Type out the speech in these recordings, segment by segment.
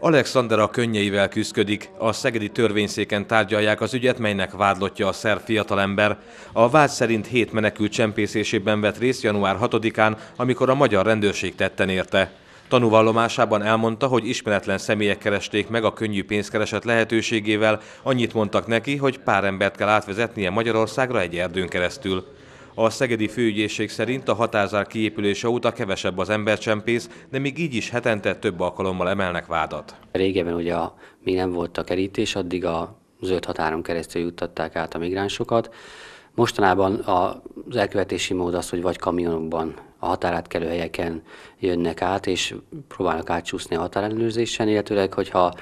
Alexander a könnyeivel küzdik, a szegedi törvényszéken tárgyalják az ügyet, melynek vádlottja a szerb fiatalember. A vád szerint hét menekült csempészésében vett részt január 6-án, amikor a magyar rendőrség tetten érte. Tanúvallomásában elmondta, hogy ismeretlen személyek keresték meg a könnyű pénzkereset lehetőségével, annyit mondtak neki, hogy pár embert kell átvezetnie Magyarországra egy erdőn keresztül. A Szegedi Főügyészség szerint a határzár kiépülése óta kevesebb az embercsempész, de még így is hetente több alkalommal emelnek vádat. Régebben ugye a, még nem volt a kerítés, addig a zöld határon keresztül juttatták át a migránsokat. Mostanában az elkövetési mód az, hogy vagy kamionokban a határátkelő helyeken jönnek át, és próbálnak átsúszni a határellenőrzésen, illetőleg, hogyha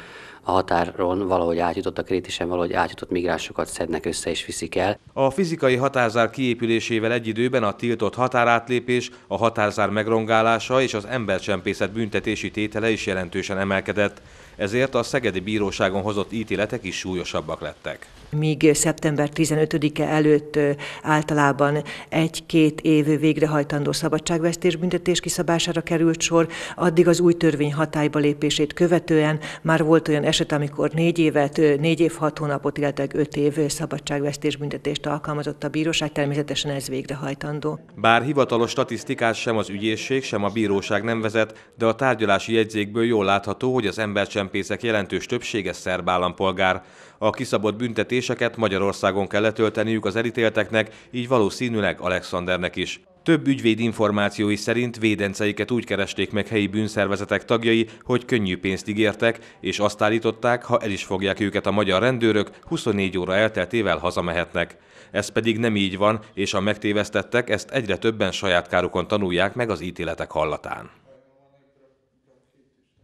a határon valahogy átjutott, a krétisen valahogy átjutott migránsokat szednek össze és viszik el. A fizikai határzár kiépülésével egy időben a tiltott határátlépés, a határzár megrongálása és az embercsempészet büntetési tétele is jelentősen emelkedett. Ezért a Szegedi Bíróságon hozott ítéletek is súlyosabbak lettek. Míg szeptember 15-e előtt általában egy-két év végrehajtandó szabadságvesztés büntetés kiszabására került sor, addig az új törvény hatályba lépését követően már volt olyan eset, eset, amikor négy évet, négy év hat hónapot, illetve öt év szabadságvesztés büntetést alkalmazott a bíróság, természetesen ez végrehajtandó. Bár hivatalos statisztikát sem az ügyészség, sem a bíróság nem vezet, de a tárgyalási jegyzékből jól látható, hogy az embercsempészek jelentős többsége szerb állampolgár. A kiszabott büntetéseket Magyarországon kell letölteniük az elítélteknek, így valószínűleg Alexandernek is. Több ügyvéd információi szerint védenceiket úgy keresték meg helyi bűnszervezetek tagjai, hogy könnyű pénzt ígértek, és azt állították, ha el is fogják őket a magyar rendőrök, 24 óra elteltével hazamehetnek. Ez pedig nem így van, és a megtévesztettek ezt egyre többen saját kárukon tanulják meg az ítéletek hallatán.